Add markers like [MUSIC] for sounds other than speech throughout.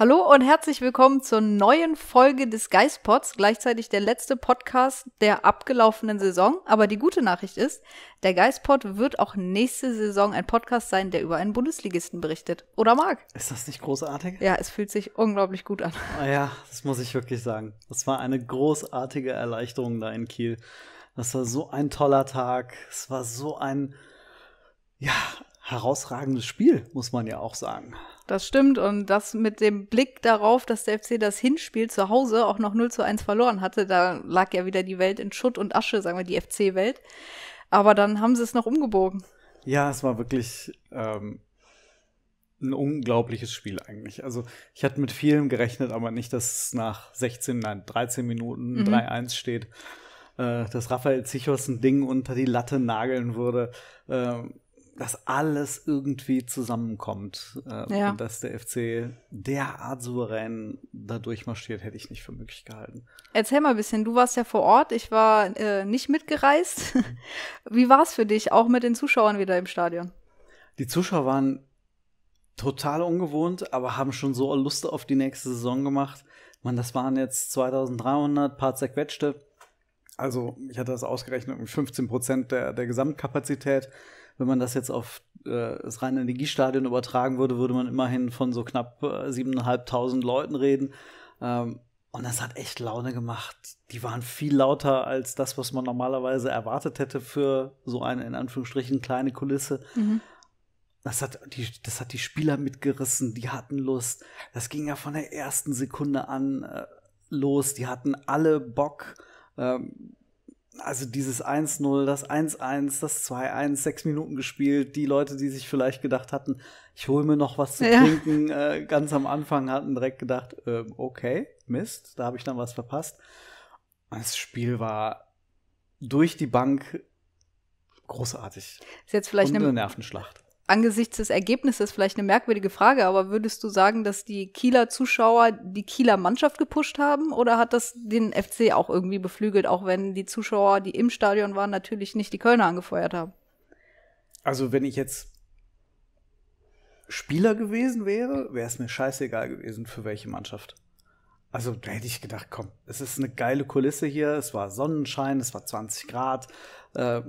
Hallo und herzlich willkommen zur neuen Folge des Geistpods, gleichzeitig der letzte Podcast der abgelaufenen Saison. Aber die gute Nachricht ist, der Geistpod wird auch nächste Saison ein Podcast sein, der über einen Bundesligisten berichtet. Oder Marc? Ist das nicht großartig? Ja, es fühlt sich unglaublich gut an. Ah ja, das muss ich wirklich sagen. Das war eine großartige Erleichterung da in Kiel. Das war so ein toller Tag. Es war so ein ja, herausragendes Spiel, muss man ja auch sagen. Das stimmt. Und das mit dem Blick darauf, dass der FC das Hinspiel zu Hause auch noch 0 zu 1 verloren hatte, da lag ja wieder die Welt in Schutt und Asche, sagen wir, die FC-Welt. Aber dann haben sie es noch umgebogen. Ja, es war wirklich ähm, ein unglaubliches Spiel eigentlich. Also ich hatte mit vielem gerechnet, aber nicht, dass es nach 16, nein, 13 Minuten mhm. 3-1 steht. Äh, dass Raphael Zichos ein Ding unter die Latte nageln würde. Ähm, dass alles irgendwie zusammenkommt äh, ja. und dass der FC derart souverän da durchmarschiert, hätte ich nicht für möglich gehalten. Erzähl mal ein bisschen, du warst ja vor Ort, ich war äh, nicht mitgereist. [LAUGHS] Wie war es für dich, auch mit den Zuschauern wieder im Stadion? Die Zuschauer waren total ungewohnt, aber haben schon so Lust auf die nächste Saison gemacht. Man, das waren jetzt 2300 paar zerquetschte. Also ich hatte das ausgerechnet, 15 Prozent der, der Gesamtkapazität. Wenn man das jetzt auf äh, das reine Energiestadion übertragen würde, würde man immerhin von so knapp äh, 7.500 Leuten reden. Ähm, und das hat echt Laune gemacht. Die waren viel lauter als das, was man normalerweise erwartet hätte für so eine in Anführungsstrichen kleine Kulisse. Mhm. Das hat, die, das hat die Spieler mitgerissen, die hatten Lust. Das ging ja von der ersten Sekunde an äh, los. Die hatten alle Bock. Ähm, also dieses 1-0, das 1-1, das 2-1, sechs Minuten gespielt, die Leute, die sich vielleicht gedacht hatten, ich hole mir noch was zu ja. trinken, äh, ganz am Anfang hatten direkt gedacht, äh, okay, Mist, da habe ich dann was verpasst. Das Spiel war durch die Bank großartig. Ist jetzt vielleicht eine, eine Nervenschlacht angesichts des Ergebnisses vielleicht eine merkwürdige Frage, aber würdest du sagen, dass die Kieler Zuschauer die Kieler Mannschaft gepusht haben oder hat das den FC auch irgendwie beflügelt, auch wenn die Zuschauer, die im Stadion waren, natürlich nicht die Kölner angefeuert haben? Also, wenn ich jetzt Spieler gewesen wäre, wäre es mir scheißegal gewesen, für welche Mannschaft. Also da hätte ich gedacht, komm, es ist eine geile Kulisse hier, es war Sonnenschein, es war 20 Grad, äh,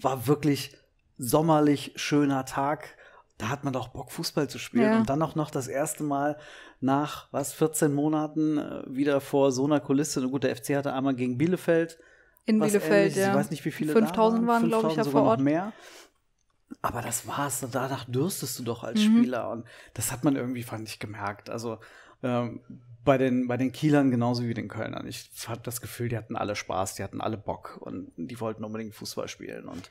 war wirklich sommerlich schöner Tag. Da hat man doch Bock, Fußball zu spielen. Ja. Und dann auch noch das erste Mal nach, was, 14 Monaten äh, wieder vor so einer Kulisse. Und gut, der FC hatte einmal gegen Bielefeld. In Bielefeld, ist, ja. Ich weiß nicht, wie viele 5000 waren, waren glaube ich, ja vor Ort. mehr. Aber das war's. Und danach dürstest du doch als mhm. Spieler. Und das hat man irgendwie, fand ich, gemerkt. Also, ähm, bei den, bei den Kielern genauso wie den Kölnern. Ich hatte das Gefühl, die hatten alle Spaß, die hatten alle Bock und die wollten unbedingt Fußball spielen. Und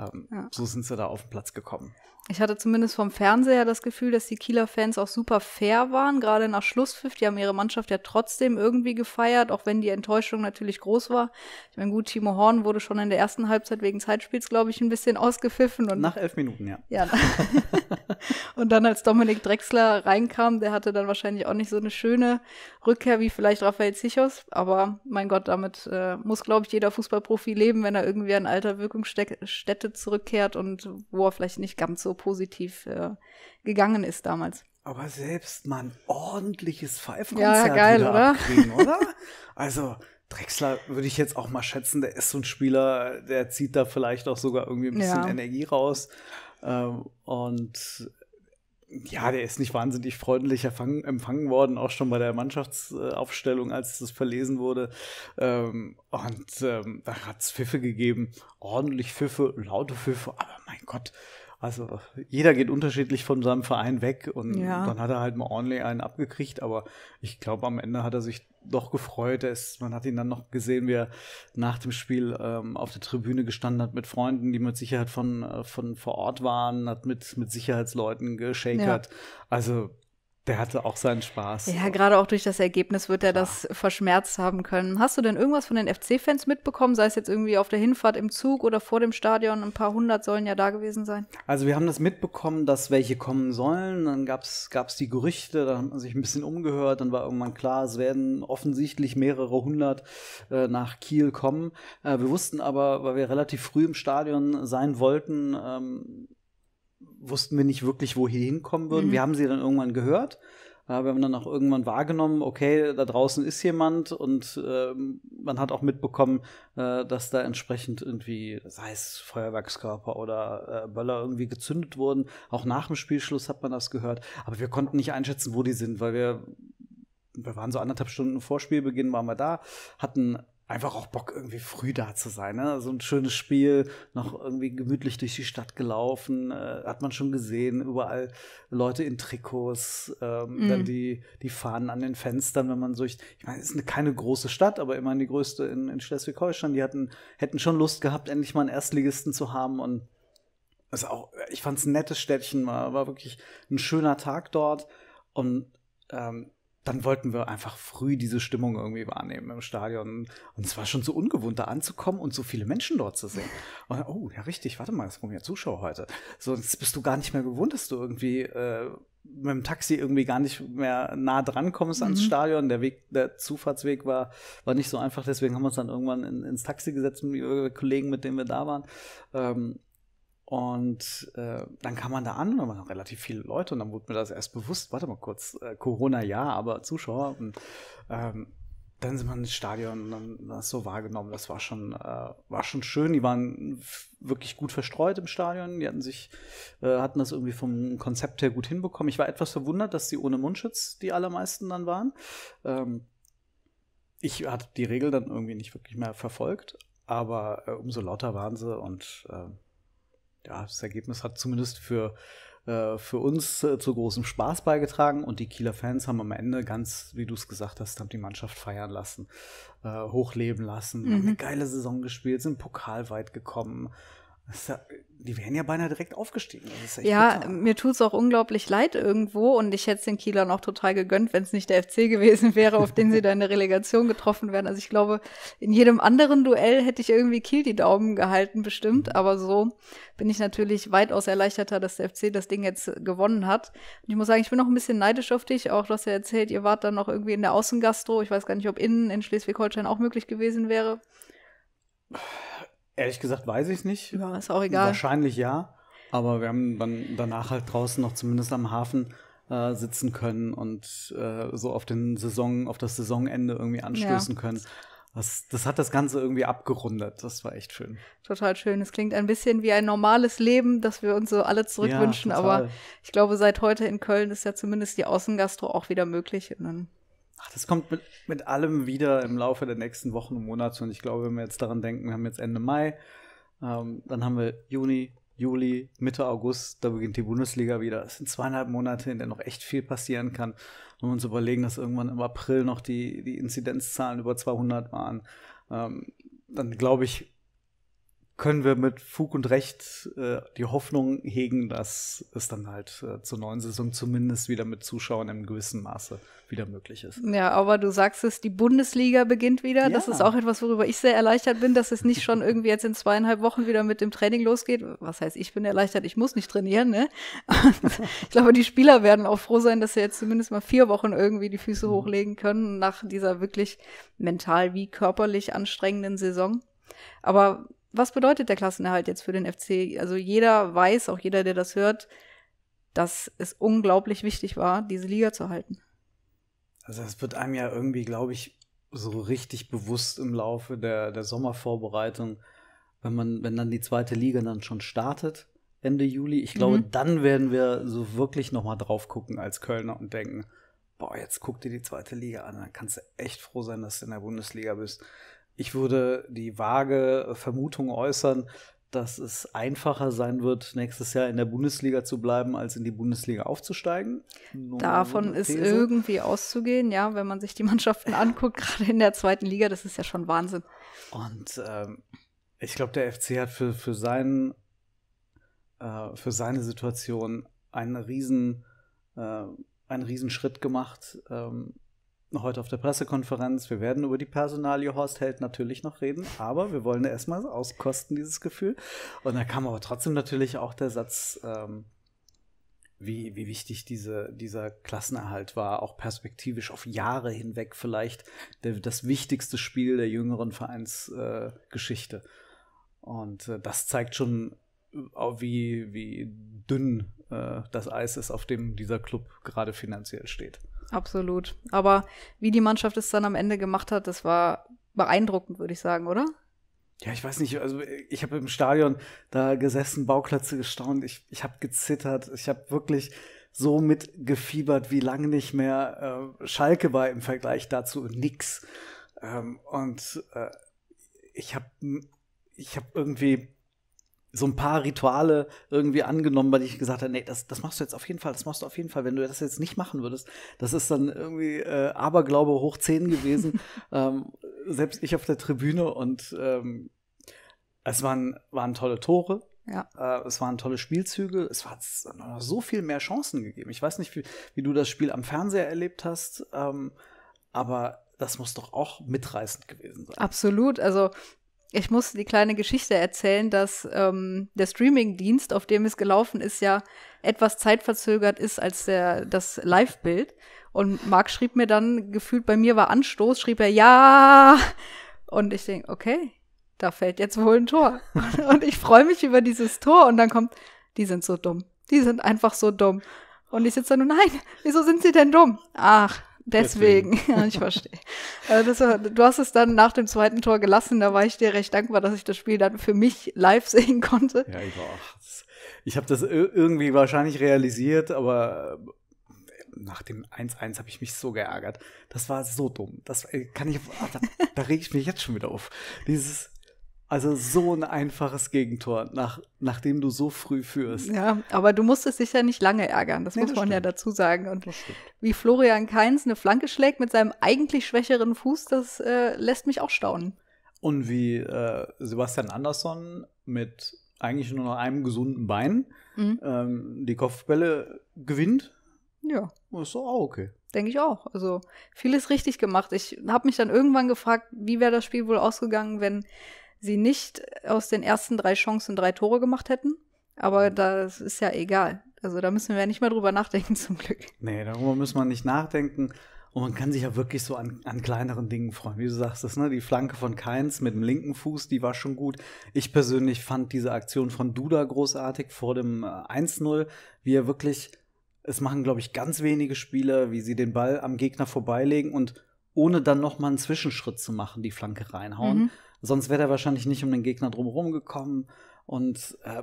ähm, ja. So sind sie da auf den Platz gekommen. Ich hatte zumindest vom Fernseher das Gefühl, dass die Kieler Fans auch super fair waren, gerade nach Schlusspfiff. Die haben ihre Mannschaft ja trotzdem irgendwie gefeiert, auch wenn die Enttäuschung natürlich groß war. Ich meine, gut, Timo Horn wurde schon in der ersten Halbzeit wegen Zeitspiels, glaube ich, ein bisschen ausgepfiffen. Und nach elf Minuten, ja. ja. [LAUGHS] und dann, als Dominik Drexler reinkam, der hatte dann wahrscheinlich auch nicht so eine schöne Rückkehr wie vielleicht Raphael Zichos. Aber mein Gott, damit äh, muss, glaube ich, jeder Fußballprofi leben, wenn er irgendwie an alter Wirkungsstätte zurückkehrt und wo er vielleicht nicht ganz so so positiv äh, gegangen ist damals. Aber selbst mal ein ordentliches Pfeifkonzert ja, geil, wieder oder? oder? [LAUGHS] also Drexler würde ich jetzt auch mal schätzen, der ist so ein Spieler, der zieht da vielleicht auch sogar irgendwie ein bisschen ja. Energie raus. Ähm, und ja, der ist nicht wahnsinnig freundlich empfangen worden, auch schon bei der Mannschaftsaufstellung, als das verlesen wurde. Ähm, und ähm, da hat es Pfiffe gegeben, ordentlich Pfiffe, laute Pfiffe, aber mein Gott, also jeder geht unterschiedlich von seinem Verein weg und ja. dann hat er halt mal ordentlich einen abgekriegt, aber ich glaube, am Ende hat er sich doch gefreut. Es, man hat ihn dann noch gesehen, wie er nach dem Spiel ähm, auf der Tribüne gestanden hat mit Freunden, die mit Sicherheit von, äh, von vor Ort waren, hat mit, mit Sicherheitsleuten geschakert. Ja. Also der hatte auch seinen Spaß. Ja, gerade auch durch das Ergebnis wird er Klar. das verschmerzt haben können. Hast du denn irgendwas von den FC-Fans mitbekommen? Sei es jetzt irgendwie auf der Hinfahrt im Zug oder vor dem Stadion? Ein paar hundert sollen ja da gewesen sein. Also wir haben das mitbekommen, dass welche kommen sollen. Dann gab es die Gerüchte, dann hat man sich ein bisschen umgehört. Dann war irgendwann klar, es werden offensichtlich mehrere hundert äh, nach Kiel kommen. Äh, wir wussten aber, weil wir relativ früh im Stadion sein wollten, ähm, wussten wir nicht wirklich, wo wir hinkommen würden. Mhm. Wir haben sie dann irgendwann gehört. wir haben dann auch irgendwann wahrgenommen, okay, da draußen ist jemand und äh, man hat auch mitbekommen, äh, dass da entsprechend irgendwie, sei es Feuerwerkskörper oder äh, Böller irgendwie gezündet wurden. Auch nach dem Spielschluss hat man das gehört. Aber wir konnten nicht einschätzen, wo die sind, weil wir, wir waren so anderthalb Stunden vor Spielbeginn, waren wir da, hatten einfach auch Bock, irgendwie früh da zu sein. Ne? So ein schönes Spiel, noch irgendwie gemütlich durch die Stadt gelaufen, äh, hat man schon gesehen, überall Leute in Trikots, ähm, mm. dann die, die Fahnen an den Fenstern, wenn man so, ich meine, es ist eine, keine große Stadt, aber immerhin die größte in, in Schleswig-Holstein, die hatten, hätten schon Lust gehabt, endlich mal einen Erstligisten zu haben und also auch, ich fand es ein nettes Städtchen, war, war wirklich ein schöner Tag dort und ähm, dann wollten wir einfach früh diese Stimmung irgendwie wahrnehmen im Stadion. Und es war schon so ungewohnt, da anzukommen und so viele Menschen dort zu sehen. Und, oh, ja, richtig, warte mal, es kommen ja Zuschauer heute. Sonst bist du gar nicht mehr gewohnt, dass du irgendwie äh, mit dem Taxi irgendwie gar nicht mehr nah dran kommst mhm. ans Stadion. Der Weg, der Zufahrtsweg war, war nicht so einfach, deswegen haben wir uns dann irgendwann in, ins Taxi gesetzt mit äh, Kollegen, mit denen wir da waren. Ähm, und äh, dann kam man da an und da waren relativ viele Leute und dann wurde mir das erst bewusst, warte mal kurz, äh, Corona ja, aber Zuschauer. Und, hm, ähm, dann sind wir ins Stadion und dann das so wahrgenommen. Das war schon, äh, war schon schön. Die waren wirklich gut verstreut im Stadion. Die hatten sich, äh, hatten das irgendwie vom Konzept her gut hinbekommen. Ich war etwas verwundert, dass sie ohne Mundschutz die allermeisten dann waren. Ähm, ich hatte die Regel dann irgendwie nicht wirklich mehr verfolgt, aber äh, umso lauter waren sie und äh, ja, das Ergebnis hat zumindest für, äh, für uns äh, zu großem Spaß beigetragen und die Kieler Fans haben am Ende ganz, wie du es gesagt hast, haben die Mannschaft feiern lassen, äh, hochleben lassen, mhm. haben eine mhm. geile Saison gespielt, sind Pokal weit gekommen, die wären ja beinahe direkt aufgestiegen. ja, bitter. mir tut es auch unglaublich leid irgendwo und ich hätte es den Kielern auch total gegönnt, wenn es nicht der FC gewesen wäre, auf den sie da in der Relegation getroffen wären. Also ich glaube, in jedem anderen Duell hätte ich irgendwie Kiel die Daumen gehalten, bestimmt. Mhm. Aber so bin ich natürlich weitaus erleichterter, dass der FC das Ding jetzt gewonnen hat. Und ich muss sagen, ich bin noch ein bisschen neidisch auf dich, auch dass er erzählt, ihr wart dann noch irgendwie in der Außengastro. Ich weiß gar nicht, ob innen in Schleswig-Holstein auch möglich gewesen wäre. Ehrlich gesagt weiß ich es nicht. Ja, ist auch egal. Wahrscheinlich ja. Aber wir haben dann danach halt draußen noch zumindest am Hafen äh, sitzen können und äh, so auf den Saison, auf das Saisonende irgendwie anstößen ja. können. Das, das hat das Ganze irgendwie abgerundet. Das war echt schön. Total schön. Es klingt ein bisschen wie ein normales Leben, das wir uns so alle zurückwünschen. Ja, aber ich glaube, seit heute in Köln ist ja zumindest die Außengastro auch wieder möglich. Und dann Ach, das kommt mit, mit allem wieder im Laufe der nächsten Wochen und Monate. Und ich glaube, wenn wir jetzt daran denken, wir haben jetzt Ende Mai, ähm, dann haben wir Juni, Juli, Mitte August, da beginnt die Bundesliga wieder. Es sind zweieinhalb Monate, in denen noch echt viel passieren kann. Wenn wir uns überlegen, dass irgendwann im April noch die, die Inzidenzzahlen über 200 waren, ähm, dann glaube ich, können wir mit Fug und Recht äh, die Hoffnung hegen, dass es dann halt äh, zur neuen Saison zumindest wieder mit Zuschauern im gewissen Maße wieder möglich ist. Ja, aber du sagst es, die Bundesliga beginnt wieder. Ja. Das ist auch etwas, worüber ich sehr erleichtert bin, dass es nicht schon irgendwie jetzt in zweieinhalb Wochen wieder mit dem Training losgeht. Was heißt, ich bin erleichtert, ich muss nicht trainieren. Ne? [LAUGHS] ich glaube, die Spieler werden auch froh sein, dass sie jetzt zumindest mal vier Wochen irgendwie die Füße mhm. hochlegen können nach dieser wirklich mental wie körperlich anstrengenden Saison. Aber was bedeutet der Klassenerhalt jetzt für den FC? Also jeder weiß, auch jeder, der das hört, dass es unglaublich wichtig war, diese Liga zu halten. Also es wird einem ja irgendwie, glaube ich, so richtig bewusst im Laufe der, der Sommervorbereitung, wenn man, wenn dann die zweite Liga dann schon startet, Ende Juli. Ich glaube, mhm. dann werden wir so wirklich nochmal drauf gucken als Kölner und denken, boah, jetzt guck dir die zweite Liga an, dann kannst du echt froh sein, dass du in der Bundesliga bist. Ich würde die vage äh, Vermutung äußern, dass es einfacher sein wird, nächstes Jahr in der Bundesliga zu bleiben, als in die Bundesliga aufzusteigen. Nur Davon ist irgendwie auszugehen, ja, wenn man sich die Mannschaften anguckt, [LAUGHS] gerade in der zweiten Liga, das ist ja schon Wahnsinn. Und ähm, ich glaube, der FC hat für, für, seinen, äh, für seine Situation einen riesen, äh, einen riesen Schritt gemacht. Ähm, heute auf der Pressekonferenz. Wir werden über die Personalie Horst Held natürlich noch reden, aber wir wollen ja erstmal auskosten, dieses Gefühl. Und da kam aber trotzdem natürlich auch der Satz, ähm, wie, wie wichtig diese, dieser Klassenerhalt war, auch perspektivisch auf Jahre hinweg vielleicht der, das wichtigste Spiel der jüngeren Vereinsgeschichte. Äh, Und äh, das zeigt schon, äh, wie, wie dünn äh, das Eis ist, auf dem dieser Club gerade finanziell steht. Absolut. Aber wie die Mannschaft es dann am Ende gemacht hat, das war beeindruckend, würde ich sagen, oder? Ja, ich weiß nicht, also ich habe im Stadion da gesessen, Bauklötze gestaunt, ich, ich habe gezittert, ich habe wirklich so mitgefiebert wie lange nicht mehr. Äh, Schalke war im Vergleich dazu nix. Ähm, und äh, ich habe ich hab irgendwie so ein paar Rituale irgendwie angenommen, weil ich gesagt habe, nee, das, das machst du jetzt auf jeden Fall, das machst du auf jeden Fall. Wenn du das jetzt nicht machen würdest, das ist dann irgendwie äh, Aberglaube hoch 10 gewesen. [LAUGHS] ähm, selbst ich auf der Tribüne und ähm, es waren, waren tolle Tore. Ja. Äh, es waren tolle Spielzüge. Es hat so viel mehr Chancen gegeben. Ich weiß nicht, wie, wie du das Spiel am Fernseher erlebt hast, ähm, aber das muss doch auch mitreißend gewesen sein. Absolut. Also ich musste die kleine Geschichte erzählen, dass ähm, der Streamingdienst, auf dem es gelaufen ist, ja etwas zeitverzögert ist als der, das Live-Bild. Und Marc schrieb mir dann, gefühlt bei mir war Anstoß, schrieb er ja. Und ich denke, okay, da fällt jetzt wohl ein Tor. [LAUGHS] und ich freue mich über dieses Tor und dann kommt, die sind so dumm. Die sind einfach so dumm. Und ich sitze dann nur, nein, wieso sind sie denn dumm? Ach, Deswegen, Deswegen. [LAUGHS] ich verstehe. Also das, du hast es dann nach dem zweiten Tor gelassen, da war ich dir recht dankbar, dass ich das Spiel dann für mich live [LAUGHS] sehen konnte. Ja, ich war auch. Ich habe das irgendwie wahrscheinlich realisiert, aber äh, nach dem 1-1 habe ich mich so geärgert. Das war so dumm. Das äh, kann ich, ah, da, da reg ich mich jetzt schon wieder auf. Dieses, also so ein einfaches Gegentor, nach, nachdem du so früh führst. Ja, aber du musstest dich ja nicht lange ärgern, das nee, muss das man stimmt. ja dazu sagen. Und wie Florian Kainz eine Flanke schlägt mit seinem eigentlich schwächeren Fuß, das äh, lässt mich auch staunen. Und wie äh, Sebastian Andersson mit eigentlich nur noch einem gesunden Bein mhm. ähm, die Kopfbälle gewinnt. Ja. Ist doch auch okay. Denke ich auch. Also vieles richtig gemacht. Ich habe mich dann irgendwann gefragt, wie wäre das Spiel wohl ausgegangen, wenn sie nicht aus den ersten drei Chancen drei Tore gemacht hätten. Aber mhm. das ist ja egal. Also da müssen wir ja nicht mehr drüber nachdenken, [LAUGHS] zum Glück. Nee, darüber muss man nicht nachdenken. Und man kann sich ja wirklich so an, an kleineren Dingen freuen. Wie du sagst, das, ne? die Flanke von Keins mit dem linken Fuß, die war schon gut. Ich persönlich fand diese Aktion von Duda großartig vor dem 1-0, äh, wie er wirklich, es machen, glaube ich, ganz wenige Spieler, wie sie den Ball am Gegner vorbeilegen und ohne dann nochmal einen Zwischenschritt zu machen, die Flanke reinhauen. Mhm. Sonst wäre er wahrscheinlich nicht um den Gegner drumherum gekommen. Und äh,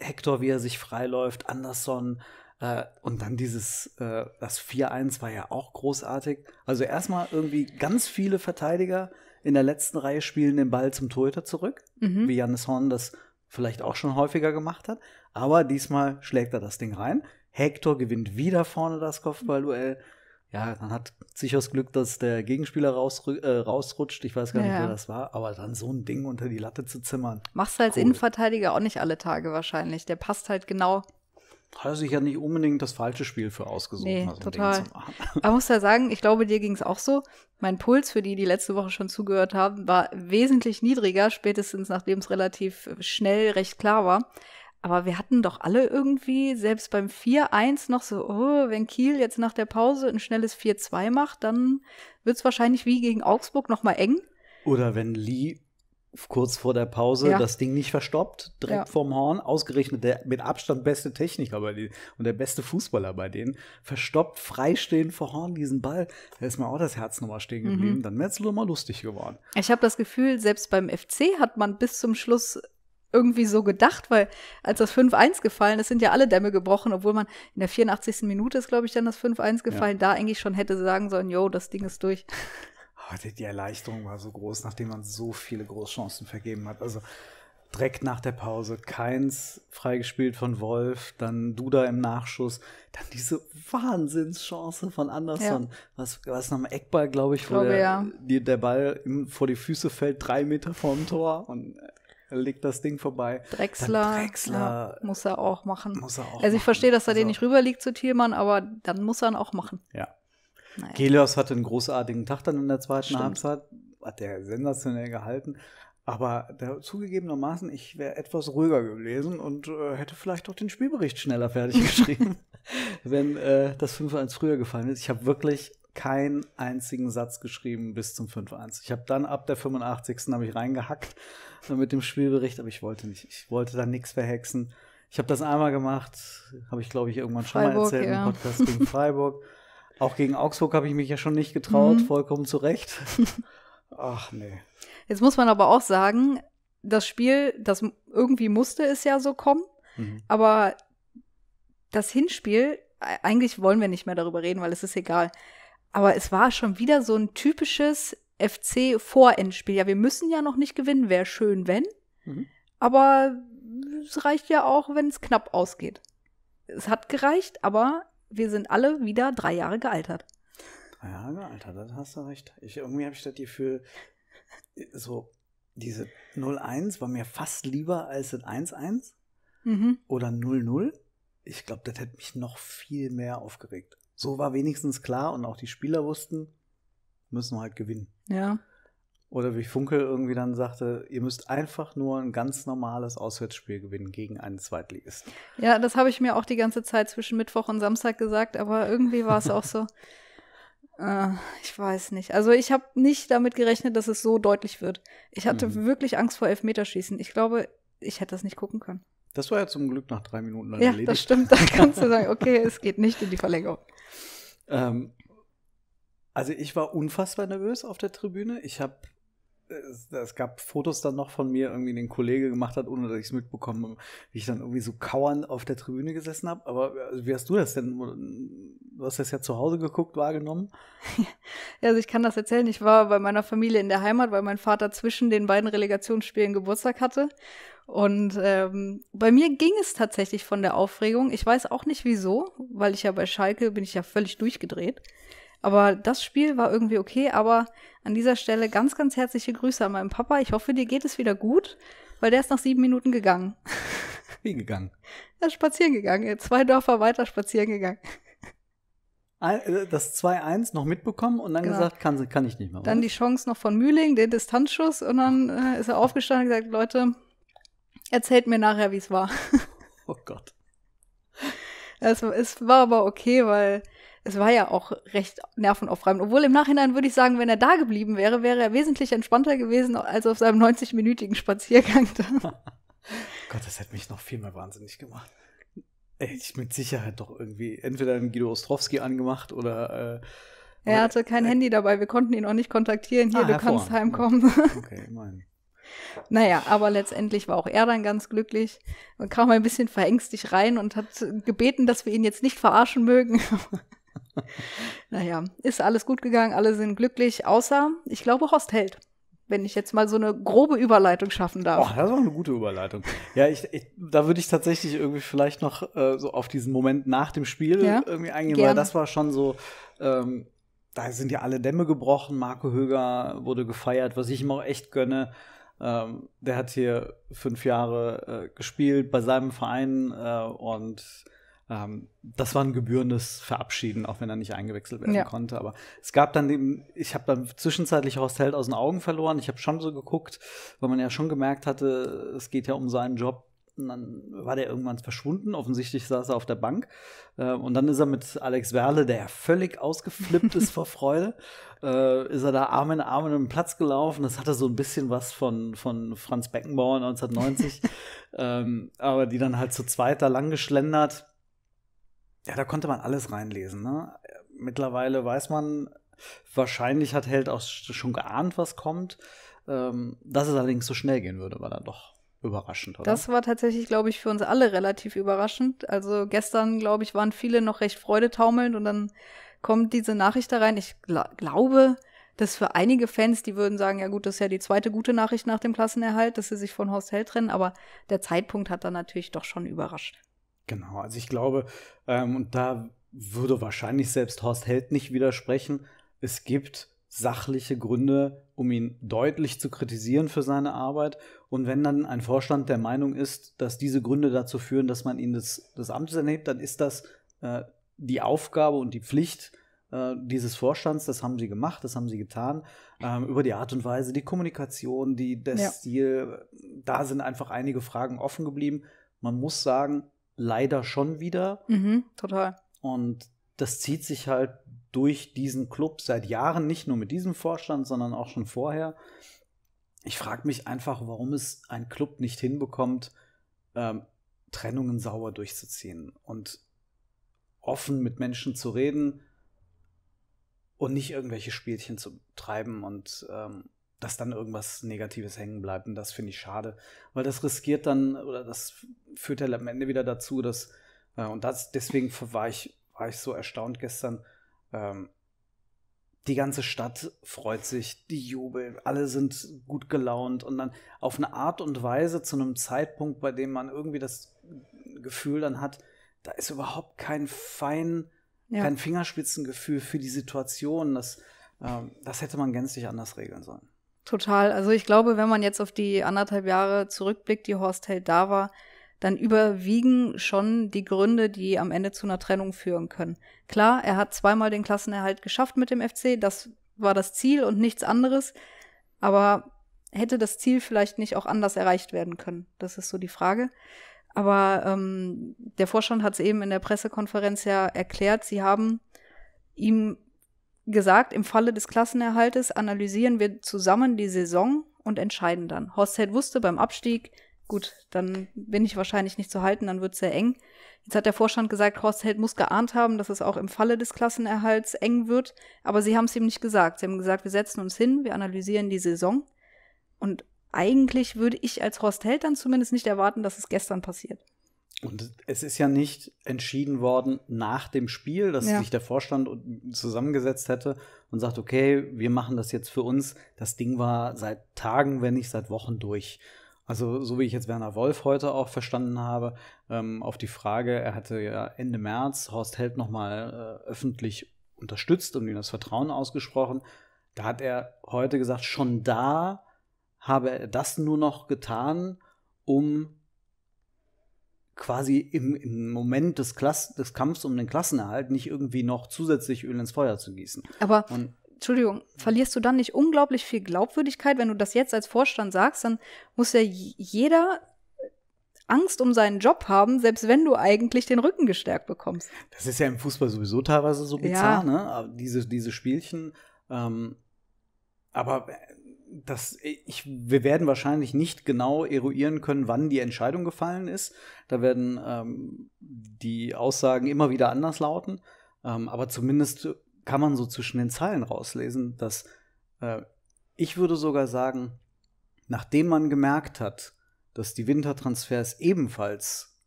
Hector, wie er sich freiläuft, Anderson. Äh, und dann dieses, äh, das 4-1 war ja auch großartig. Also erstmal irgendwie ganz viele Verteidiger in der letzten Reihe spielen den Ball zum Torhüter zurück, mhm. wie Janis Horn das vielleicht auch schon häufiger gemacht hat. Aber diesmal schlägt er das Ding rein. Hector gewinnt wieder vorne das Kopfballduell ja, dann hat sicher das Glück, dass der Gegenspieler rausru äh, rausrutscht. Ich weiß gar ja. nicht, wer das war, aber dann so ein Ding unter die Latte zu zimmern. Machst du als cool. Innenverteidiger auch nicht alle Tage wahrscheinlich. Der passt halt genau. Hat er sich ja nicht unbedingt das falsche Spiel für ausgesucht. Nee, also total. [LAUGHS] Man muss ja sagen, ich glaube, dir ging es auch so. Mein Puls, für die, die letzte Woche schon zugehört haben, war wesentlich niedriger, spätestens nachdem es relativ schnell recht klar war. Aber wir hatten doch alle irgendwie, selbst beim 4-1 noch so, oh, wenn Kiel jetzt nach der Pause ein schnelles 4-2 macht, dann wird es wahrscheinlich wie gegen Augsburg nochmal eng. Oder wenn Lee kurz vor der Pause ja. das Ding nicht verstoppt, direkt ja. vorm Horn, ausgerechnet der mit Abstand beste Techniker bei denen und der beste Fußballer bei denen, verstoppt, freistehend vor Horn diesen Ball, da ist mir auch das Herz nochmal stehen geblieben, mhm. dann wäre es mal lustig geworden. Ich habe das Gefühl, selbst beim FC hat man bis zum Schluss irgendwie so gedacht, weil als das 5-1 gefallen ist, sind ja alle Dämme gebrochen, obwohl man in der 84. Minute ist, glaube ich, dann das 5-1 gefallen, ja. da eigentlich schon hätte sagen sollen, yo, das Ding ist durch. Oh, die Erleichterung war so groß, nachdem man so viele Großchancen vergeben hat. Also direkt nach der Pause Keins freigespielt von Wolf, dann Duda im Nachschuss, dann diese Wahnsinnschance von Anderson. Ja. Was, was noch mal Eckball, glaube ich, wo der, ja. der Ball vor die Füße fällt, drei Meter vorm Tor und äh, legt das Ding vorbei. Drexler, Drexler muss er auch machen. Muss er auch also ich verstehe, dass er also, den nicht rüberliegt zu Thielmann, aber dann muss er ihn auch machen. Ja. Naja. Gelios hatte einen großartigen Tag dann in der zweiten Stimmt. Halbzeit, hat der sensationell gehalten. Aber da, zugegebenermaßen, ich wäre etwas ruhiger gewesen und äh, hätte vielleicht auch den Spielbericht schneller fertig geschrieben, [LAUGHS] wenn äh, das 5-1 früher gefallen ist. Ich habe wirklich keinen einzigen Satz geschrieben bis zum 5-1. Ich habe dann ab der 85. habe ich reingehackt äh, mit dem Spielbericht, aber ich wollte nicht. Ich wollte da nichts verhexen. Ich habe das einmal gemacht, habe ich glaube ich irgendwann Freiburg, schon mal erzählt ja. im Podcast gegen [LAUGHS] Freiburg. Auch gegen Augsburg habe ich mich ja schon nicht getraut, mhm. vollkommen zu Recht. [LAUGHS] Ach nee. Jetzt muss man aber auch sagen, das Spiel, das irgendwie musste es ja so kommen, mhm. aber das Hinspiel, e-, eigentlich wollen wir nicht mehr darüber reden, weil es ist egal. Aber es war schon wieder so ein typisches FC-Vorendspiel. Ja, wir müssen ja noch nicht gewinnen, wäre schön, wenn. Mhm. Aber es reicht ja auch, wenn es knapp ausgeht. Es hat gereicht, aber wir sind alle wieder drei Jahre gealtert. Drei Jahre gealtert, das hast du recht. Ich, irgendwie habe ich das Gefühl, so diese 0-1 war mir fast lieber als das 1-1 mhm. oder 0-0. Ich glaube, das hätte mich noch viel mehr aufgeregt. So war wenigstens klar und auch die Spieler wussten, müssen wir halt gewinnen. Ja. Oder wie Funkel irgendwie dann sagte, ihr müsst einfach nur ein ganz normales Auswärtsspiel gewinnen gegen einen Zweitligisten. Ja, das habe ich mir auch die ganze Zeit zwischen Mittwoch und Samstag gesagt, aber irgendwie war es auch so. [LAUGHS] Äh, ich weiß nicht. Also ich habe nicht damit gerechnet, dass es so deutlich wird. Ich hatte mhm. wirklich Angst vor Elfmeterschießen. Ich glaube, ich hätte das nicht gucken können. Das war ja zum Glück nach drei Minuten dann ja, erledigt. Ja, das stimmt. Da kannst du [LAUGHS] sagen, okay, es geht nicht in die Verlängerung. Ähm, also ich war unfassbar nervös auf der Tribüne. Ich habe es, es, gab Fotos dann noch von mir, irgendwie den Kollege gemacht hat, ohne dass ich es mitbekommen habe, wie ich dann irgendwie so kauernd auf der Tribüne gesessen habe. Aber äh, also wie hast du das denn? Du hast das ja zu Hause geguckt, wahrgenommen? [LAUGHS] Ja, also ich kann das erzählen. Ich war bei meiner Familie in der Heimat, weil mein Vater zwischen den beiden Relegationsspielen Geburtstag hatte. Und ähm, bei mir ging es tatsächlich von der Aufregung. Ich weiß auch nicht wieso, weil ich ja bei Schalke bin ich ja völlig durchgedreht. Aber das Spiel war irgendwie okay. Aber an dieser Stelle ganz, ganz herzliche Grüße an meinen Papa. Ich hoffe, dir geht es wieder gut, weil der ist nach sieben Minuten gegangen. [LAUGHS] Wie gegangen? Er ist spazieren gegangen. Zwei Dörfer weiter spazieren gegangen. Äh, das 2-1 noch mitbekommen und dann genau. gesagt, kann, kann ich nicht mehr. Oder? Dann die Chance noch von Mühling, den Distanzschuss und dann oh äh, ist er aufgestanden und gesagt, Leute, erzählt mir nachher, wie es war. Oh Gott. [LAUGHS] Es, es war aber okay, weil es war ja auch recht nervenaufreibend. Obwohl im Nachhinein würde ich sagen, wenn er da geblieben wäre, wäre er wesentlich entspannter gewesen als auf seinem 90-minütigen Spaziergang. [LAUGHS] Gott, das hätte mich noch viel mehr wahnsinnig gemacht. Hätte ich mit Sicherheit doch irgendwie entweder einen Guido Ostrowski angemacht oder. Äh, er hatte kein äh, Handy dabei, wir konnten ihn auch nicht kontaktieren. Hier, ah, du kannst heimkommen. [LAUGHS] Okay, immerhin. Naja, aber letztendlich war auch er dann ganz glücklich und kam ein bisschen verängstigt rein und hat gebeten, dass wir ihn jetzt nicht verarschen mögen. [LAUGHS] naja, ist alles gut gegangen, alle sind glücklich, außer, ich glaube, Horst hält. Wenn ich jetzt mal so eine grobe Überleitung schaffen darf. Oh, das war eine gute Überleitung. Ja, ich, ich da würde ich tatsächlich irgendwie vielleicht noch äh, so auf diesen Moment nach dem Spiel ja, irgendwie eingehen, gern. weil das war schon so, ähm, da sind ja alle Dämme gebrochen. Marco Höger wurde gefeiert, was ich ihm auch echt gönne. Ähm, der hat hier fünf Jahre äh, gespielt bei seinem Verein äh, und ähm, das war ein gebührendes Verabschieden, auch wenn er nicht eingewechselt werden ja. konnte. Aber es gab dann eben, ich habe dann zwischenzeitlich Horst Held aus den Augen verloren. Ich habe schon so geguckt, weil man ja schon gemerkt hatte, es geht ja um seinen Job. Und dann war der irgendwann verschwunden. Offensichtlich saß er auf der Bank. Ähm, und dann ist er mit Alex Werle, der völlig ausgeflippt ist vor Freude, [LAUGHS] äh, ist er da Arm in Arm in den Platz gelaufen. Das hatte so ein bisschen was von, von Franz Beckenbauer 1990. [LAUGHS] Ähm, aber die dann halt zu zweit da lang geschlendert ja, da konnte man alles reinlesen. Ne? Mittlerweile weiß man, wahrscheinlich hat Held auch schon geahnt, was kommt. Ähm, dass es allerdings so schnell gehen würde, war dann doch überraschend, oder? Das war tatsächlich, glaube ich, für uns alle relativ überraschend. Also gestern, glaube ich, waren viele noch recht freudetaumelnd und dann kommt diese Nachricht da rein. Ich gl glaube, dass für einige Fans, die würden sagen, ja gut, das ist ja die zweite gute Nachricht nach dem Klassenerhalt, dass sie sich von Horst Held trennen, aber der Zeitpunkt hat dann natürlich doch schon überrascht. Genau, also ich glaube, ähm, und da würde wahrscheinlich selbst Horst Held nicht widersprechen, es gibt sachliche Gründe, um ihn deutlich zu kritisieren für seine Arbeit. Und wenn dann ein Vorstand der Meinung ist, dass diese Gründe dazu führen, dass man ihn des, des Amtes erhebt, dann ist das äh, die Aufgabe und die Pflicht äh, dieses Vorstands. Das haben sie gemacht, das haben sie getan. Ähm, über die Art und Weise, die Kommunikation, die, der ja. Stil, da sind einfach einige Fragen offen geblieben. Man muss sagen, leider schon wieder. Mhm, total. Und das zieht sich halt durch diesen Club seit Jahren, nicht nur mit diesem Vorstand, sondern auch schon vorher. Ich frage mich einfach, warum es ein Club nicht hinbekommt, ähm, Trennungen sauber durchzuziehen und offen mit Menschen zu reden und nicht irgendwelche Spielchen zu treiben und ähm, dass dann irgendwas Negatives hängen bleibt. Und das finde ich schade, weil das riskiert dann oder das führt ja am Ende wieder dazu, dass, äh, und das, deswegen war ich, war ich so erstaunt gestern, ähm, die ganze Stadt freut sich, die jubeln, alle sind gut gelaunt und dann auf eine Art und Weise zu einem Zeitpunkt, bei dem man irgendwie das Gefühl dann hat, da ist überhaupt kein fein, ja. kein Fingerspitzengefühl für die Situation. Das, ähm, das hätte man gänzlich anders regeln sollen. Total. Also ich glaube, wenn man jetzt auf die anderthalb Jahre zurückblickt, die Horst Held da war, dann überwiegen schon die Gründe, die am Ende zu einer Trennung führen können. Klar, er hat zweimal den Klassenerhalt geschafft mit dem FC, das war das Ziel und nichts anderes, aber hätte das Ziel vielleicht nicht auch anders erreicht werden können? Das ist so die Frage. Aber ähm, der Vorstand hat es eben in der Pressekonferenz ja erklärt, sie haben ihm gesagt, im Falle des Klassenerhaltes analysieren wir zusammen die Saison und entscheiden dann. Horst Held wusste beim Abstieg, gut, dann bin ich wahrscheinlich nicht zu halten, dann wird es sehr eng. Jetzt hat der Vorstand gesagt, Horst Held muss geahnt haben, dass es auch im Falle des Klassenerhalts eng wird, aber sie haben es ihm nicht gesagt. Sie haben gesagt, wir setzen uns hin, wir analysieren die Saison und eigentlich würde ich als Horst Held dann zumindest nicht erwarten, dass es gestern passiert. Und es ist ja nicht entschieden worden nach dem Spiel, dass ja. sich der Vorstand zusammengesetzt hätte und sagt, okay, wir machen das jetzt für uns. Das Ding war seit Tagen, wenn nicht seit Wochen durch. Also so wie ich jetzt Werner Wolf heute auch verstanden habe, ähm, auf die Frage, er hatte ja Ende März Horst Held nochmal äh, öffentlich unterstützt und ihm das Vertrauen ausgesprochen. Da hat er heute gesagt, schon da habe er das nur noch getan, um quasi im, im Moment des, Klass des Kampfs um den Klassenerhalt nicht irgendwie noch zusätzlich Öl ins Feuer zu gießen. Aber Und Entschuldigung, verlierst du dann nicht unglaublich viel Glaubwürdigkeit, wenn du das jetzt als Vorstand sagst, dann muss ja jeder Angst um seinen Job haben, selbst wenn du eigentlich den Rücken gestärkt bekommst. Das ist ja im Fußball sowieso teilweise so bizarr, ja. ne? Diese, diese Spielchen. Ähm, aber äh, das, ich, wir werden wahrscheinlich nicht genau eruieren können, wann die Entscheidung gefallen ist. Da werden ähm, die Aussagen immer wieder anders lauten. Ähm, aber zumindest kann man so zwischen den Zeilen rauslesen, dass äh, ich würde sogar sagen, nachdem man gemerkt hat, dass die Wintertransfers ebenfalls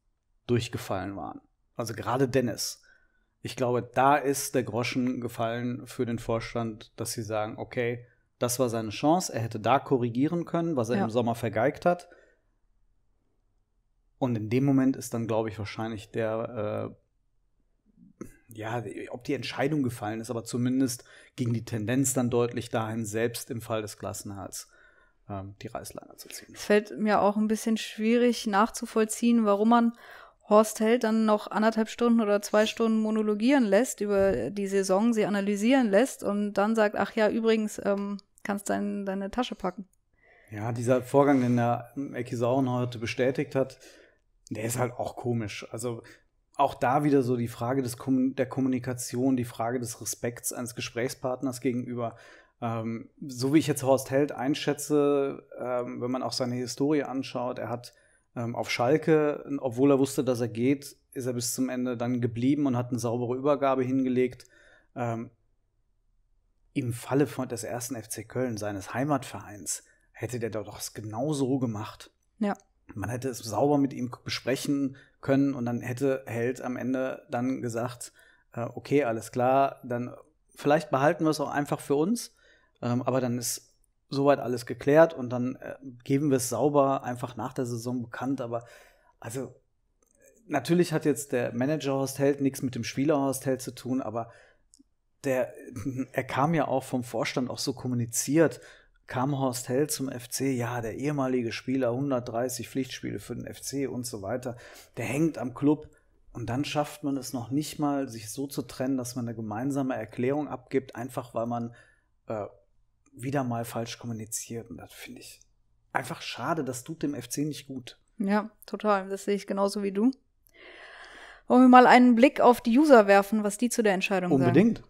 durchgefallen waren, also gerade Dennis, ich glaube, da ist der Groschen gefallen für den Vorstand, dass sie sagen, okay, das war seine Chance. Er hätte da korrigieren können, was er ja. im Sommer vergeigt hat. Und in dem Moment ist dann, glaube ich, wahrscheinlich der, äh, ja, ob die Entscheidung gefallen ist, aber zumindest ging die Tendenz dann deutlich dahin, selbst im Fall des Klassenhals ähm, die Reißleine zu ziehen. Es fällt mir auch ein bisschen schwierig nachzuvollziehen, warum man Horst Held dann noch anderthalb Stunden oder zwei Stunden monologieren lässt über die Saison, sie analysieren lässt und dann sagt, ach ja, übrigens, ähm, Kannst dein, deine Tasche packen. Ja, dieser Vorgang, den der Ekisauren heute bestätigt hat, der ist halt auch komisch. Also auch da wieder so die Frage des Kom der Kommunikation, die Frage des Respekts eines Gesprächspartners gegenüber. Ähm, so wie ich jetzt Horst Held einschätze, ähm, wenn man auch seine Historie anschaut, er hat ähm, auf Schalke, obwohl er wusste, dass er geht, ist er bis zum Ende dann geblieben und hat eine saubere Übergabe hingelegt. Ähm, im Falle von des ersten FC Köln, seines Heimatvereins, hätte der doch genau so gemacht. Ja. Man hätte es sauber mit ihm besprechen können und dann hätte Held am Ende dann gesagt, äh, okay, alles klar, dann vielleicht behalten wir es auch einfach für uns, ähm, aber dann ist soweit alles geklärt und dann äh, geben wir es sauber einfach nach der Saison bekannt, aber also natürlich hat jetzt der Manager Horst Held nichts mit dem Spieler Horst Held zu tun, aber der, [LAUGHS] er kam ja auch vom Vorstand auch so kommuniziert, kam Horst Hell zum FC, ja, der ehemalige Spieler, 130 Pflichtspiele für den FC und so weiter, der hängt am Club. Und dann schafft man es noch nicht mal, sich so zu trennen, dass man eine gemeinsame Erklärung abgibt, einfach weil man äh, wieder mal falsch kommuniziert. Und das finde ich einfach schade, das tut dem FC nicht gut. Ja, total. Das sehe ich genauso wie du. Wollen wir mal einen Blick auf die User werfen, was die zu der Entscheidung Unbedingt. sagen?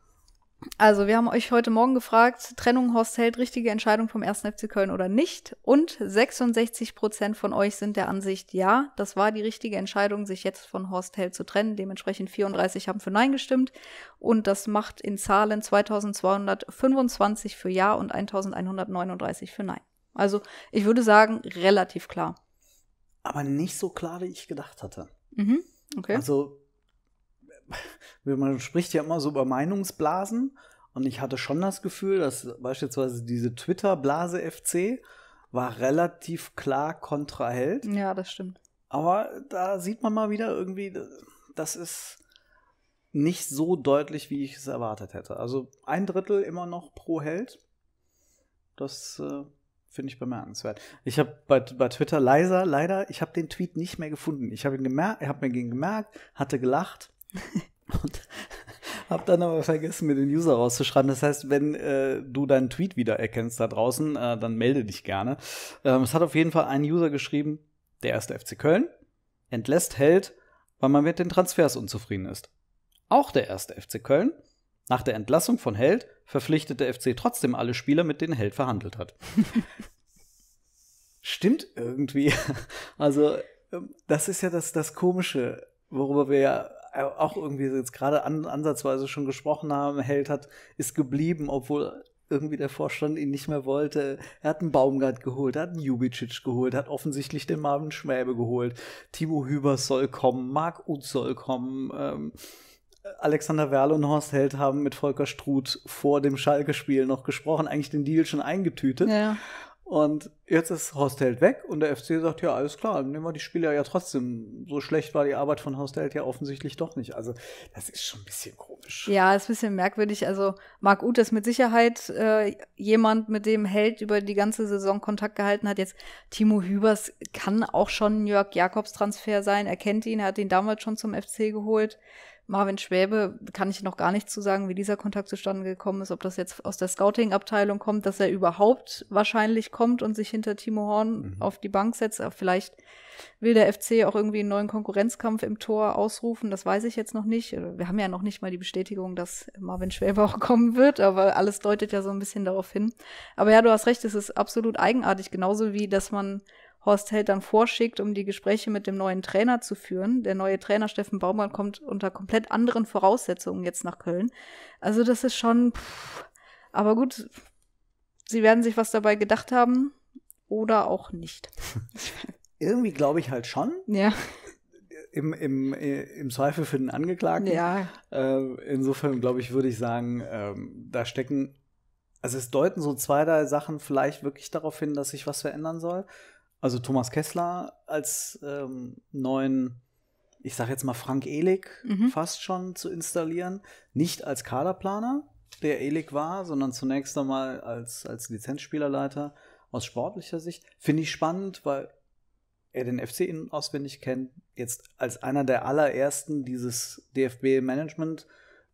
Also, wir haben euch heute Morgen gefragt, Trennung Horst Held, richtige Entscheidung vom 1. FC Köln oder nicht? Und 66 Prozent von euch sind der Ansicht, ja, das war die richtige Entscheidung, sich jetzt von Horst Held zu trennen. Dementsprechend 34 haben für Nein gestimmt. Und das macht in Zahlen 2225 für Ja und 1139 für Nein. Also, ich würde sagen, relativ klar. Aber nicht so klar, wie ich gedacht hatte. Mhm, okay. Also, [LAUGHS] man spricht ja immer so über Meinungsblasen und ich hatte schon das Gefühl, dass beispielsweise diese Twitter-Blase FC war relativ klar kontraheld. Ja, das stimmt. Aber da sieht man mal wieder irgendwie, das ist nicht so deutlich, wie ich es erwartet hätte. Also ein Drittel immer noch pro Held. Das äh, finde ich bemerkenswert. Ich habe bei, bei Twitter leiser, leider, ich habe den Tweet nicht mehr gefunden. Ich habe ihn gemerkt, habe mir gegen gemerkt, hatte gelacht, [LAUGHS] Und hab dann aber vergessen, mir den User rauszuschreiben. Das heißt, wenn äh, du deinen Tweet wieder erkennst da draußen, äh, dann melde dich gerne. Ähm, es hat auf jeden Fall ein User geschrieben, der erste FC Köln entlässt Held, weil man mit den Transfers unzufrieden ist. Auch der erste FC Köln nach der Entlassung von Held verpflichtet der FC trotzdem alle Spieler, mit denen Held verhandelt hat. [LAUGHS] Stimmt irgendwie. Also, ähm, das ist ja das, das Komische, worüber wir ja äh, auch irgendwie jetzt gerade an, ansatzweise schon gesprochen haben, Held hat, ist geblieben, obwohl irgendwie der Vorstand ihn nicht mehr wollte. Er hat einen Baumgart geholt, er hat einen Jubicic geholt, hat offensichtlich den Marvin Schwäbe geholt. Timo Hübers soll kommen, Marc Utz soll kommen. Ähm, Alexander Werle und Horst Held haben mit Volker Struth vor dem Schalke-Spiel noch gesprochen, eigentlich den Deal schon eingetütet. Ja. Und jetzt ist Horst weg und der FC sagt, ja, alles klar, nehmen wir die Spieler ja trotzdem. So schlecht war die Arbeit von Horst ja offensichtlich doch nicht. Also das ist schon ein bisschen komisch. Ja, ist ein bisschen merkwürdig. Also Marc Uth ist mit Sicherheit äh, jemand, mit dem Held über die ganze Saison Kontakt gehalten hat. Jetzt Timo Hübers kann auch schon Jörg Jakobs Transfer sein. Er kennt ihn, er hat ihn damals schon zum FC geholt. Marvin Schwäbe kann ich noch gar nicht zu sagen, wie dieser Kontakt zustande gekommen ist, ob das jetzt aus der Scouting-Abteilung kommt, dass er überhaupt wahrscheinlich kommt und sich hinter Timo Horn mhm. auf die Bank setzt. vielleicht will der FC auch irgendwie einen neuen Konkurrenzkampf im Tor ausrufen. Das weiß ich jetzt noch nicht. Wir haben ja noch nicht mal die Bestätigung, dass Marvin Schwäbe [LAUGHS] auch kommen wird, aber alles deutet ja so ein bisschen darauf hin. Aber ja, du hast recht, es ist absolut eigenartig, genauso wie, dass man Horst Held dann vorschickt, um die Gespräche mit dem neuen Trainer zu führen. Der neue Trainer Steffen Baumann kommt unter komplett anderen Voraussetzungen jetzt nach Köln. Also das ist schon, pff, aber gut, sie werden sich was dabei gedacht haben oder auch nicht. [LAUGHS] Irgendwie glaube ich halt schon. Ja. Im, im, äh, Im Zweifel für den Angeklagten. Ja. Äh, insofern glaube ich, würde ich sagen, ähm, da stecken also es deuten so zwei, drei Sachen vielleicht wirklich darauf hin, dass sich was verändern soll. Also Thomas Kessler als ähm, neuen, ich sage jetzt mal Frank Ehlig mhm. fast schon zu installieren. Nicht als Kaderplaner, der Ehlig war, sondern zunächst einmal als, als Lizenzspielerleiter aus sportlicher Sicht. Finde ich spannend, weil er den FC in auswendig kennt, jetzt als einer der allerersten dieses DFB-Management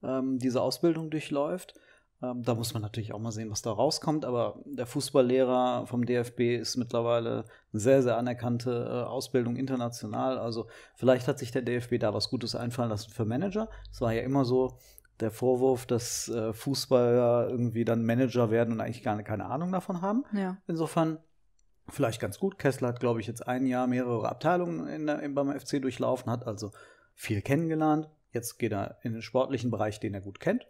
ähm, diese Ausbildung durchläuft ähm, da muss man natürlich auch mal sehen, was da rauskommt. Aber der Fußballlehrer vom DFB ist mittlerweile eine sehr, sehr anerkannte äh, Ausbildung international. Also vielleicht hat sich der DFB da was Gutes einfallen lassen für Manager. Es war ja immer so der Vorwurf, dass äh, Fußballer irgendwie dann Manager werden und eigentlich gar keine Ahnung davon haben. Ja. Insofern vielleicht ganz gut. Kessler hat, glaube ich, jetzt ein Jahr mehrere Abteilungen in der, beim FC durchlaufen, hat also viel kennengelernt. Jetzt geht er in den sportlichen Bereich, den er gut kennt.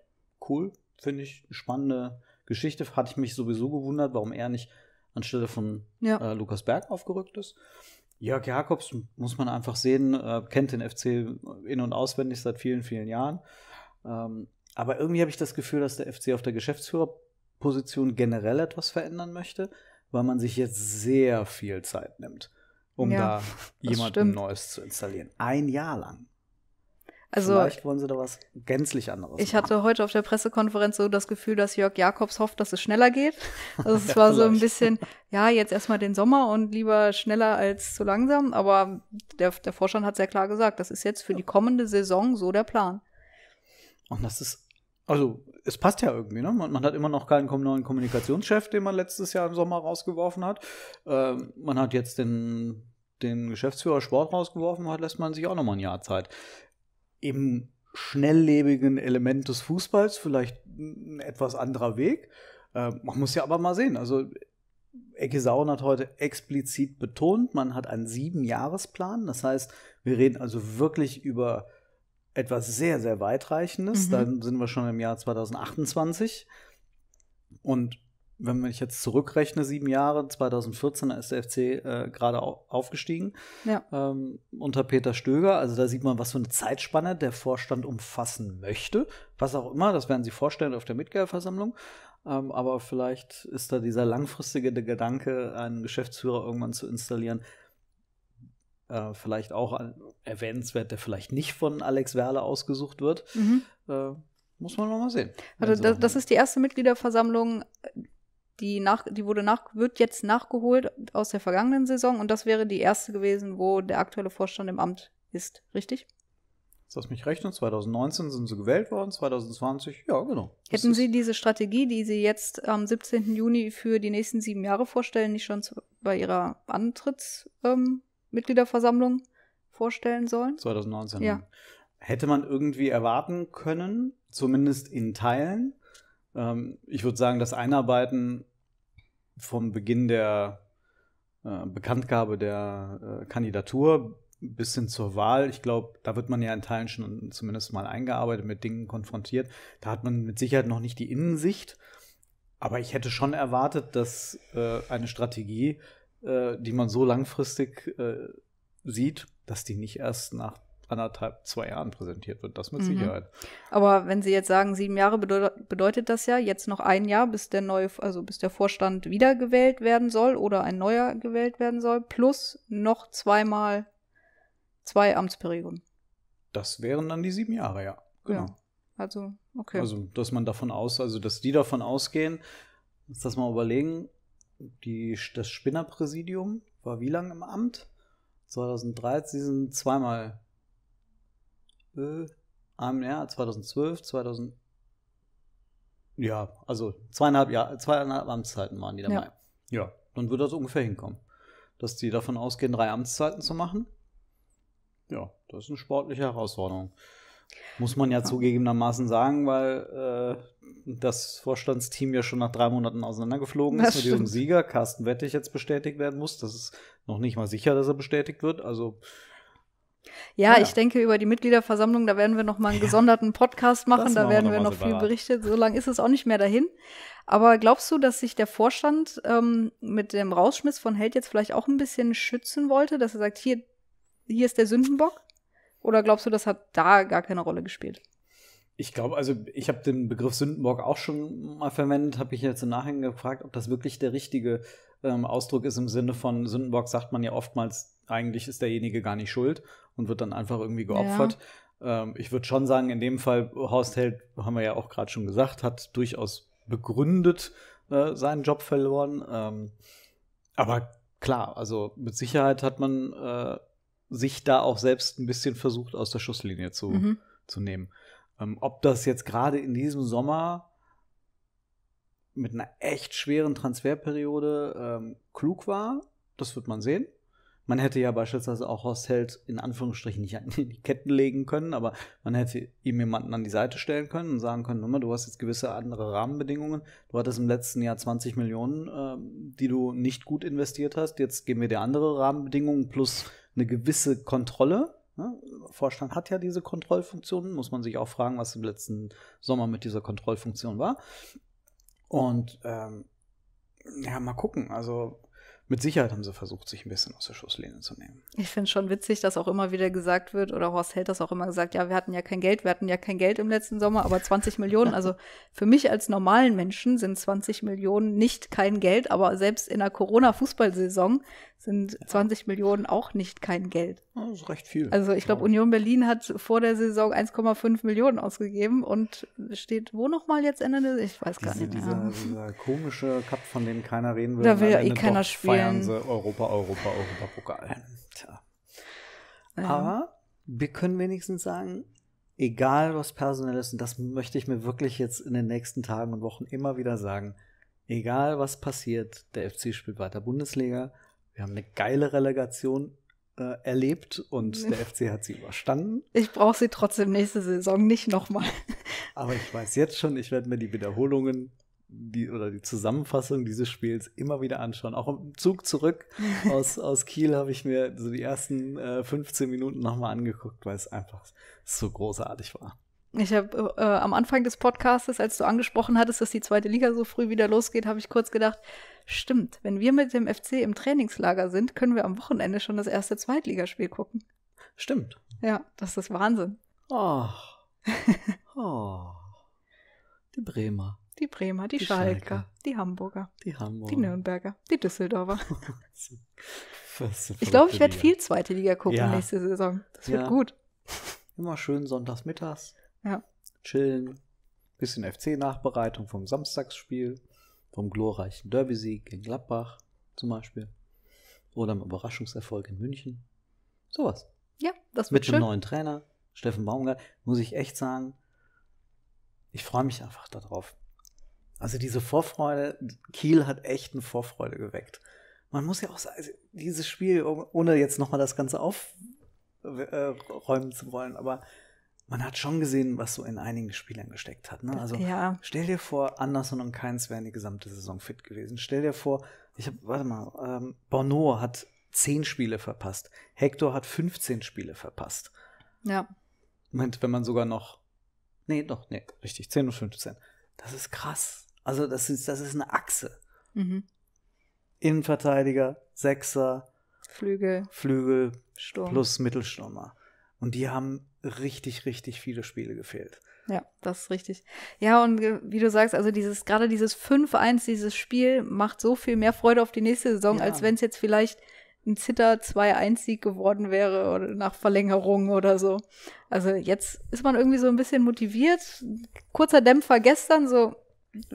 Cool, finde ich, spannende Geschichte. Hatte ich mich sowieso gewundert, warum er nicht anstelle von ja. äh, Lukas Berg aufgerückt ist. Jörg Jakobs, muss man einfach sehen, äh, kennt den FC in- und auswendig seit vielen, vielen Jahren. Ähm, aber irgendwie habe ich das Gefühl, dass der FC auf der Geschäftsführerposition generell etwas verändern möchte, weil man sich jetzt sehr viel Zeit nimmt, um ja, da jemanden stimmt. Neues zu installieren. Ein Jahr lang. Also, Vielleicht wollen sie da was gänzlich anderes. Ich machen. hatte heute auf der Pressekonferenz so das Gefühl, dass Jörg Jakobs hofft, dass es schneller geht. Also es [LAUGHS] ja, war so ein bisschen, ja, jetzt erstmal den Sommer und lieber schneller als zu langsam. Aber der, der Vorstand hat sehr klar gesagt, das ist jetzt für die kommende Saison so der Plan. Und das ist, also es passt ja irgendwie, ne? Man, man, hat immer noch keinen neuen Kommunikationschef, den man letztes Jahr im Sommer rausgeworfen hat. Ähm, man hat jetzt den, den Geschäftsführer Sport rausgeworfen hat, lässt man sich auch nochmal ein Jahr Zeit eben schnelllebigen Element des Fußballs vielleicht ein etwas anderer Weg. Äh, man muss ja aber mal sehen. Also Ecke Sauren hat heute explizit betont, man hat einen Siebenjahresplan. Das heißt, wir reden also wirklich über etwas sehr, sehr weitreichendes. Mhm. Dann sind wir schon im Jahr 2028. Und wenn ich jetzt zurückrechne, sieben Jahre, 2014 ist der FC äh, gerade aufgestiegen ja. ähm, unter Peter Stöger. Also da sieht man, was für eine Zeitspanne der Vorstand umfassen möchte. Was auch immer, das werden Sie vorstellen auf der Mitgliederversammlung. Ähm, aber vielleicht ist da dieser langfristige Gedanke, einen Geschäftsführer irgendwann zu installieren, äh, vielleicht auch erwähnenswert, der vielleicht nicht von Alex Werle ausgesucht wird. Mhm. Äh, muss man noch mal sehen. Also das, das, ist die erste Mitgliederversammlung die, nach, die wurde nach, wird jetzt nachgeholt aus der vergangenen Saison und das wäre die erste gewesen, wo der aktuelle Vorstand im Amt ist, richtig? Lass mich rechnen, 2019 sind sie gewählt worden, 2020, ja, genau. Hätten Sie diese Strategie, die Sie jetzt am 17. Juni für die nächsten sieben Jahre vorstellen, nicht schon bei Ihrer Antrittsmitgliederversammlung ähm, vorstellen sollen? 2019. Ja. Hätte man irgendwie erwarten können, zumindest in Teilen. Ähm, ich würde sagen, das Einarbeiten vom Beginn der äh, Bekanntgabe der äh, Kandidatur bis hin zur Wahl, ich glaube, da wird man ja in Teilen schon zumindest mal eingearbeitet, mit Dingen konfrontiert. Da hat man mit Sicherheit noch nicht die Innensicht, aber ich hätte schon erwartet, dass äh, eine Strategie, äh, die man so langfristig äh, sieht, dass die nicht erst nach anderthalb, zwei Jahren präsentiert wird. Das mit mhm. Sicherheit. Aber wenn Sie jetzt sagen, sieben Jahre bedeu bedeutet das ja jetzt noch ein Jahr, bis der neue, also bis der Vorstand wiedergewählt werden soll oder ein neuer gewählt werden soll, plus noch zweimal zwei Amtsperioden. Das wären dann die sieben Jahre, ja. Genau. Ja. Also, okay. Also, dass man davon aus, also dass die davon ausgehen, ist das mal überlegen, die, das Spinnerpräsidium war wie lange im Amt? 2013, sie sind zweimal äh, ja, 2012, 2000, ja, also zweieinhalb Jahre, zweieinhalb Amtszeiten waren die dabei. Ja. ja, dann wird das ungefähr hinkommen. Dass die davon ausgehen, drei Amtszeiten zu machen, ja, das ist eine sportliche Herausforderung. Muss man ja, ja. zugegebenermaßen sagen, weil äh, das Vorstandsteam ja schon nach drei Monaten auseinandergeflogen das ist mit ihrem Sieger. Carsten Wettig jetzt bestätigt werden muss. Das ist noch nicht mal sicher, dass er bestätigt wird. Also ja, ja, ich denke über die Mitgliederversammlung, da werden wir nochmal mal einen gesonderten Podcast machen, da werden wir noch, wir noch viel berichten. So lange ist es auch nicht mehr dahin. Aber glaubst du, dass sich der Vorstand ähm, mit dem Rausschmiss von Held jetzt vielleicht auch ein bisschen schützen wollte, dass er sagt, hier, hier ist der Sündenbock? Oder glaubst du, das hat da gar keine Rolle gespielt? Ich glaube, also ich habe den Begriff Sündenbock auch schon mal verwendet, habe ich jetzt im Nachhinein gefragt, ob das wirklich der richtige ähm, Ausdruck ist im Sinne von Sündenbock, sagt man ja oftmals, eigentlich ist derjenige gar nicht schuld und wird dann einfach irgendwie geopfert. Ja. Ähm, ich würde schon sagen, in dem Fall, Horst Held, haben wir ja auch gerade schon gesagt, hat durchaus begründet äh, seinen Job verloren. Ähm, aber klar, also mit Sicherheit hat man äh, sich da auch selbst ein bisschen versucht, aus der Schusslinie zu, mhm. zu nehmen. Ähm, ob das jetzt gerade in diesem Sommer mit einer echt schweren Transferperiode ähm, klug war. Das wird man sehen. Man hätte ja beispielsweise auch Horst Held in Anführungsstrichen nicht an die Ketten legen können, aber man hätte ihm jemanden an die Seite stellen können und sagen können, Nummer, du hast jetzt gewisse andere Rahmenbedingungen. Du hattest im letzten Jahr 20 Millionen, äh, die du nicht gut investiert hast. Jetzt geben wir dir andere Rahmenbedingungen plus eine gewisse Kontrolle. Vorstand hat ja diese Kontrollfunktionen, muss man sich auch fragen, was im letzten Sommer mit dieser Kontrollfunktion war. Und ähm, ja, mal gucken. Also mit Sicherheit haben sie versucht, sich ein bisschen aus der Schusslehne zu nehmen. Ich finde es schon witzig, dass auch immer wieder gesagt wird, oder Horst Held das auch immer gesagt, ja, wir hatten ja kein Geld, wir hatten ja kein Geld im letzten Sommer, aber 20 Millionen. Also für mich als normalen Menschen sind 20 Millionen nicht kein Geld, aber selbst in der Corona-Fußballsaison sind 20 Millionen auch nicht kein Geld. Das ist recht viel. Also ich glaube, Union Berlin hat vor der Saison 1,5 Millionen ausgegeben und steht wo nochmal jetzt Ende des, ich weiß diese, gar nicht. Dieser, dieser komische Cup, von dem keiner reden will. Da will ja eh keiner spielen. Feiern sie Europa, Europa, Europapokal. Tja. Ja. Aber wir können wenigstens sagen, egal was personell ist, und das möchte ich mir wirklich jetzt in den nächsten Tagen und Wochen immer wieder sagen, egal was passiert, der FC spielt weiter Bundesliga wir haben eine geile Relegation äh, erlebt und der FC hat sie überstanden. Ich brauche sie trotzdem nächste Saison nicht nochmal. [LAUGHS] Aber ich weiß jetzt schon, ich werde mir die Wiederholungen die, oder die Zusammenfassung dieses Spiels immer wieder anschauen. Auch im Zug zurück [LAUGHS] aus, aus Kiel habe ich mir so die ersten äh, 15 Minuten nochmal angeguckt, weil es einfach so großartig war. Ich habe äh, am Anfang des Podcastes, als du angesprochen hattest, dass die zweite Liga so früh wieder losgeht, habe ich kurz gedacht, stimmt, wenn wir mit dem FC im Trainingslager sind, können wir am Wochenende schon das erste Zweitligaspiel gucken. Stimmt. Ja, das ist Wahnsinn. Oh. oh. [LAUGHS] Die Bremer. Die Bremer, die, die Schalker, Schalker, die Hamburger, die Hamburger, die Nürnberger, die Düsseldorfer. [LAUGHS] ich glaube, ich werde viel zweite Liga gucken ja. nächste Saison. Das ja. wird gut. Immer schön sonntags mittags ja. Chillen. Bisschen FC-Nachbereitung vom Samstagsspiel, vom glorreichen Derby-Sieg gegen Gladbach zum Beispiel. Oder im Überraschungserfolg in München. Sowas. Ja, das Mit wird Mit dem neuen Trainer, Steffen Baumgart, muss ich echt sagen, ich freue mich einfach darauf. Also diese Vorfreude, Kiel hat echt eine Vorfreude geweckt. Man muss ja auch sagen, also dieses Spiel, ohne jetzt nochmal das Ganze aufräumen äh, zu wollen, aber man hat schon gesehen, was so in einigen Spielern gesteckt hat. Ne? Äh, also ja. stell dir vor, Anderson und Keins wären die gesamte Saison fit gewesen. Stell dir vor, ich habe, warte mal, ähm, Bono hat zehn Spiele verpasst. Hector hat 15 Spiele verpasst. Ja. Moment, wenn man sogar noch. Nee, doch, nee, richtig, 10 und 15. Das ist krass. Also, das ist, das ist eine Achse. Mhm. Innenverteidiger, Sechser, Flügel, Flügel Sturm. plus Mittelstürmer. Und die haben richtig, richtig viele Spiele gefehlt. Ja, das ist richtig. Ja, und wie du sagst, also dieses, gerade dieses 5-1, dieses Spiel macht so viel mehr Freude auf die nächste Saison, ja. als wenn es jetzt vielleicht ein Zitter 2-1-Sieg geworden wäre oder nach Verlängerung oder so. Also jetzt ist man irgendwie so ein bisschen motiviert. Kurzer Dämpfer gestern, so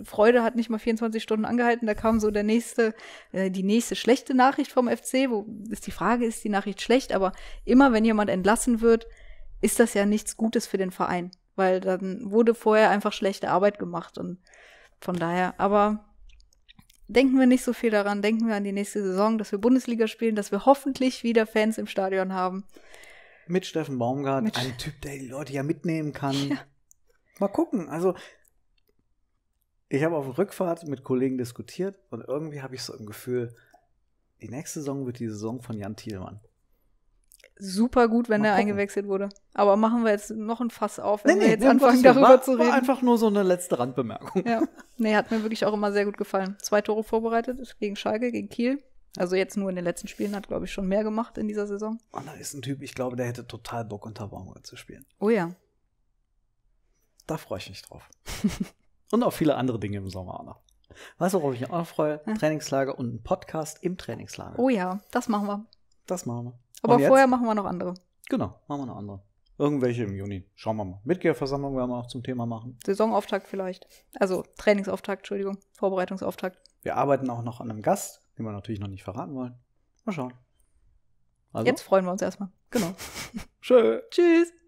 Freude hat nicht mal 24 Stunden angehalten. Da kam so der nächste, äh, die nächste schlechte Nachricht vom FC. Wo ist die Frage, ist die Nachricht schlecht? Aber immer wenn jemand entlassen wird, ist das ja nichts Gutes für den Verein, weil dann wurde vorher einfach schlechte Arbeit gemacht und von daher, aber denken wir nicht so viel daran, denken wir an die nächste Saison, dass wir Bundesliga spielen, dass wir hoffentlich wieder Fans im Stadion haben. Mit Steffen Baumgart, Mit ein Typ, der die Leute ja mitnehmen kann. Ja. Mal gucken, also ich habe auf Rückfahrt mit Kollegen diskutiert und irgendwie habe ich so ein Gefühl, die nächste Saison wird die Saison von Jan Thielmann super gut, wenn er eingewechselt wurde. Aber machen wir jetzt noch ein Fass auf, wenn nee, nee, wir jetzt anfangen, darüber war, zu reden. War einfach nur so eine letzte Randbemerkung. Ja. [LAUGHS] Nee, hat mir wirklich auch immer sehr gut gefallen. Zwei Tore vorbereitet gegen Schalke, gegen Kiel. Also jetzt nur in den letzten Spielen hat, glaube ich, schon mehr gemacht in dieser Saison. Und da ist ein Typ, ich glaube, der hätte total Bock, unter Baumgart zu spielen. Oh ja. Da freue ich mich drauf. [LAUGHS] und auch viele andere Dinge im Sommer auch noch. Weißt du, worauf ich mich auch noch freue? Hm. Trainingslager und ein Podcast im Trainingslager. Oh ja, das machen wir. Das machen wir. Aber Und vorher jetzt? machen wir noch andere. Genau, machen wir noch andere. Irgendwelche im Juni. Schauen wir mal. Mitgeherversammlung werden wir auch zum Thema machen. Saisonauftakt vielleicht. Also Trainingsauftakt, Entschuldigung. Vorbereitungsauftakt. Wir arbeiten auch noch an einem Gast, den wir natürlich noch nicht verraten wollen. Mal schauen. Also? Jetzt freuen wir uns erstmal. Genau. [LAUGHS] Schön. Tschüss.